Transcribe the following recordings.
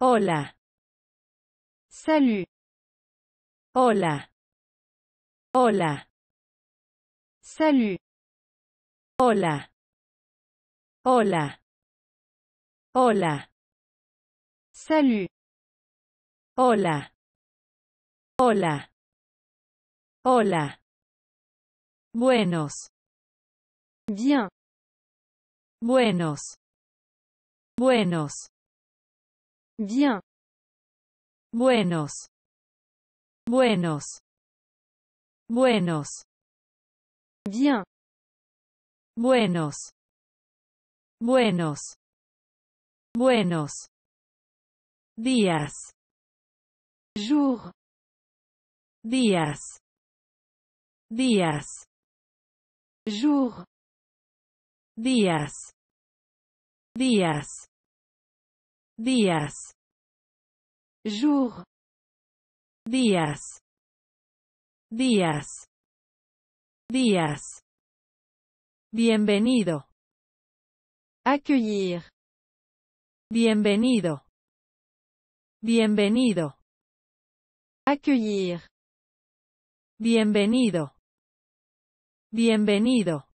Hola. Salut. Hola. Hola. Salud. Hola. Hola. Hola. Salut. Hola. Hola. Hola. Buenos. Bien. Buenos. Buenos. Bien. Buenos. Buenos. Buenos. Bien. Buenos. Buenos. Buenos. Días. Jour. Días. Días. Jour. Días. Días días jour días días días bienvenido accueillir bienvenido bienvenido accueillir bienvenido bienvenido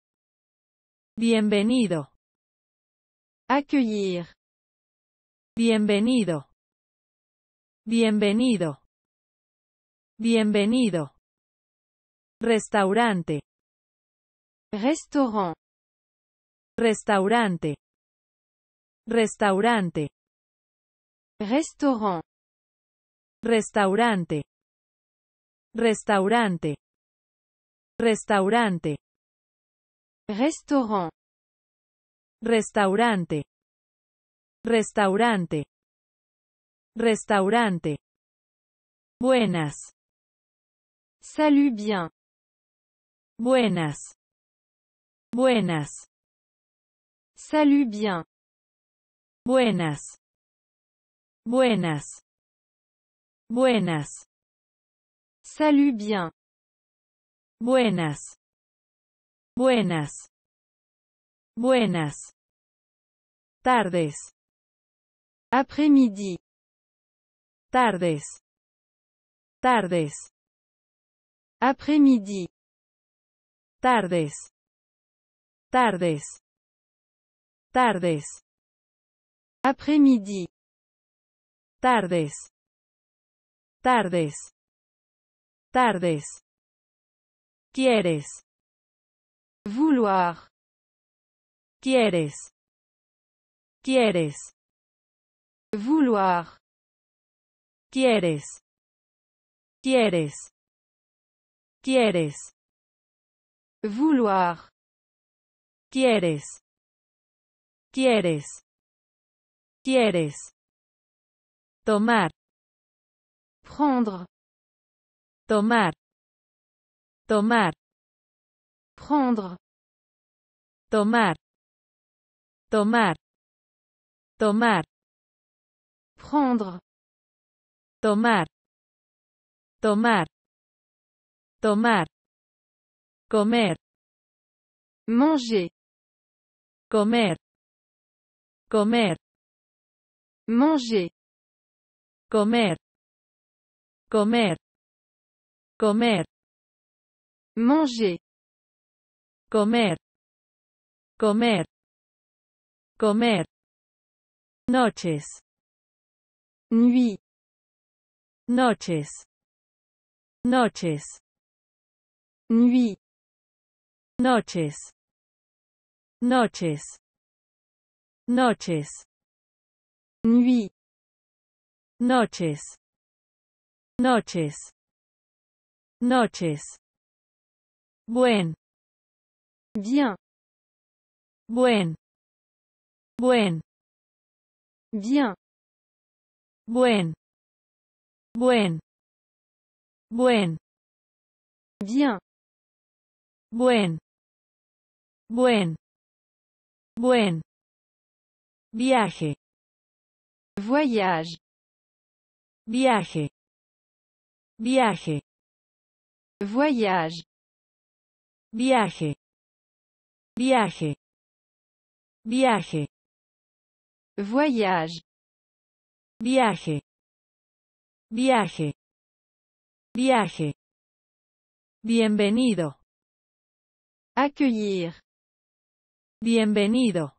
bienvenido accueillir Bienvenido. Bienvenido. Bienvenido. Restaurante. Restaurante. Restaurante. Restaurante. Restaurant. Restaurante. Restaurante. Restaurante. Restaurant. Restaurante. Restaurante. Restaurante. Buenas. Salut bien. Buenas. Buenas. Salut bien. Buenas. Buenas. Buenas. Salut bien. Buenas. Buenas. Buenas. Tardes. Après-midi. Tardes. Tardes. Après-midi. Tardes. Tardes. Tardes. Après-midi. Tardes. Tardes. Tardes. Quieres. Vouloir. Quieres. Quieres. Vouloir. Quieres. Quieres. Quieres. Vouloir. Quieres. Quieres. Quieres. Tomar. Prendre. Tomar. Tomar. Prendre. Tomar. Tomar. Tomar. Prendre. Tomar. Tomar. Tomar. Comer. Manger. Comer. Comer. Manger. Comer. Comer. Comer. Manger. Comer. Comer. Comer. Noches. Nuit. Noches. Noches. Nuit. Noches. Noches. Noches. Nuit. Noches. Noches. Noches. Buen. Bien. Buen. Buen. Bien. Buen. Buen. Buen. Bien. Buen. Buen. Buen. Viaje. Voyage. Viaje. Viaje. Voyage. Viaje. Viaje. Viaje. Voyage. Viaje. Viaje. Viaje. Bienvenido. Accueillir. Bienvenido.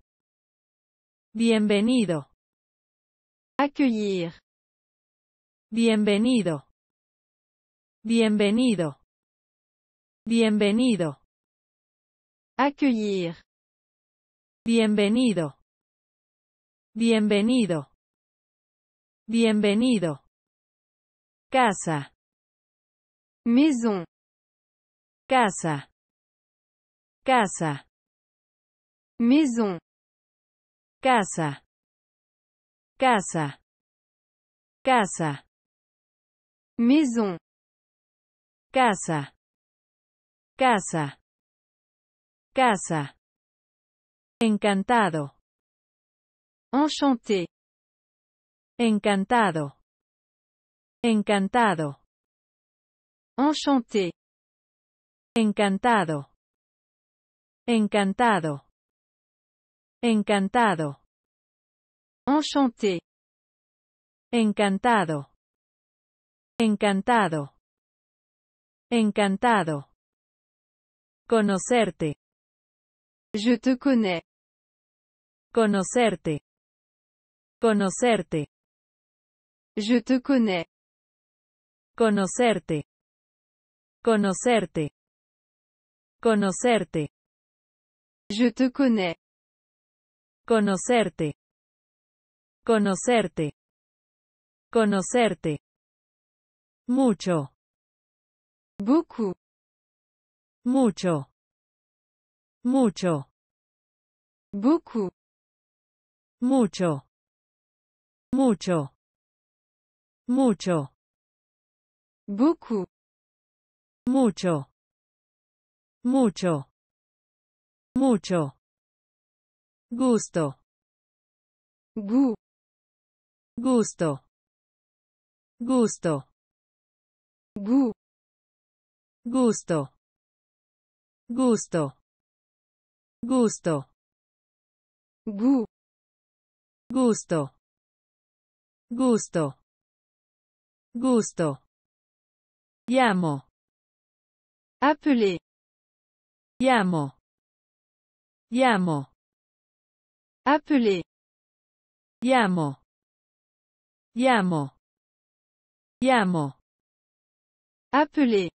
Bienvenido. Accueillir. Bienvenido. Bienvenido. Bienvenido. Accueillir. Bienvenido. Bienvenido. Bienvenido. Casa. Maison. Casa. Casa. Maison. Casa. Casa. Casa. Maison. Casa. Casa. Casa. Encantado. Enchanté. Encantado. Encantado. Enchanté. Encantado. Encantado. Encantado. Enchanté. Encantado. Encantado. Encantado. Conocerte. Je te connais. Conocerte. Conocerte. Je te connais. Conocerte. Conocerte. Conocerte. Je te connais. Conocerte. Conocerte. Conocerte. Mucho. Beaucoup. Mucho. Mucho. Beaucoup. Mucho. Mucho. Mucho. Beaucoup. Mucho. Mucho. Mucho. Gusto. Gu. Gusto. Gusto. Gu. Gusto. Gusto. Gusto. Gu. Gusto. Gusto. Gusto. Llamo. Appeler. Llamo. Llamo. Appeler. Llamo. Llamo. Llamo. Appelé.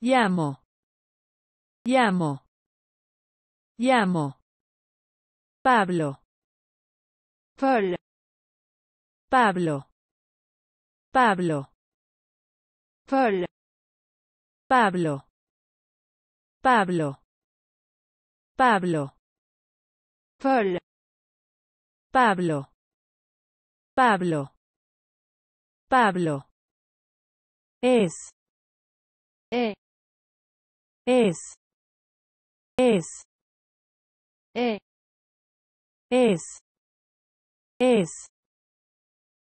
Llamo. Llamo. Llamo. Pablo. Paul. Pablo. Pablo. Paul. Pablo. Pablo. Pablo. Paul. Pablo. Pablo. Pablo. Es. E. Es. Es. E. Es. Es.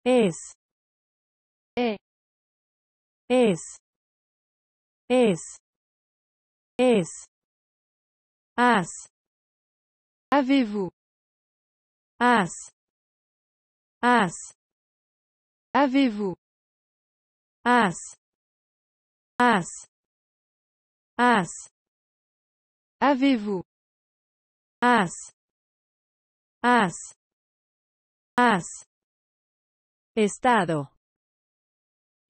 Es. E. es es es as avez-vous as as avez-vous as as as avez as as as estado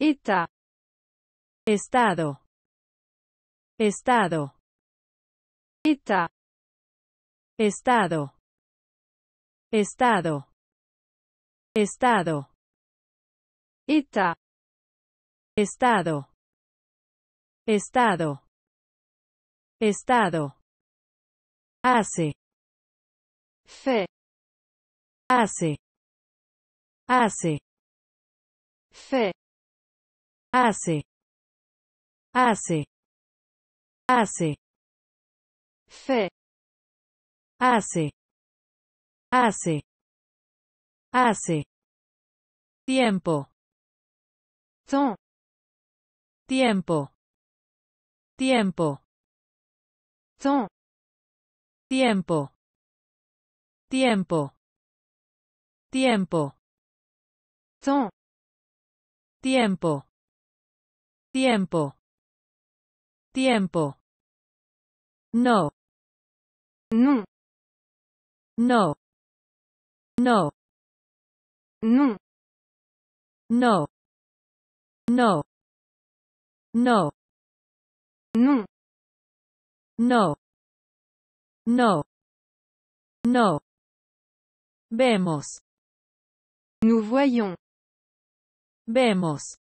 Ita. Estado. Estado. Ita. Estado. Estado. Estado. Ita. Estado. Estado. Estado. Hace. Fe. Hace. Hace. Fe hace, hace, hace, fe, hace, hace, hace, tiempo, son tiempo, tiempo, son tiempo, tiempo, tiempo, son tiempo tiempo, tiempo, no, no, no, no, no, no, no, no, no, no, no, no, vemos, nous voyons, vemos,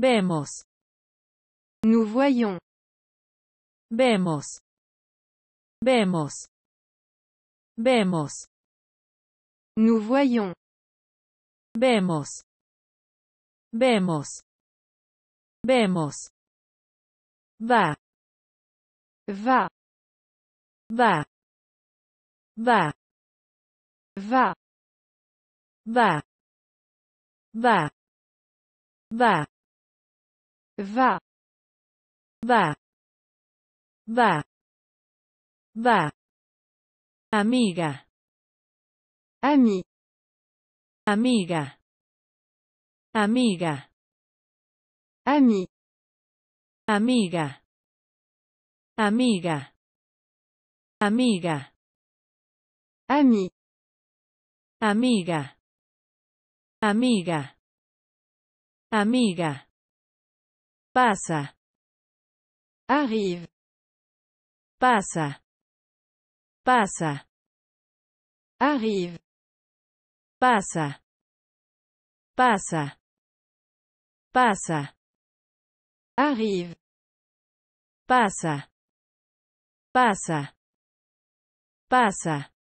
Vemos. Nous voyons. Vemos. Vemos. Vemos. Nous voyons. Vemos. Vemos. Vemos. Va. Va. Va. Va. Va. Va. Va. Va. vá vá vá vá amiga ami amiga amiga ami amiga amiga amiga ami amiga amiga amiga pasa, arrive, pasa, pasa, arrive, pasa, pasa, pasa, arrive, pasa, pasa, pasa,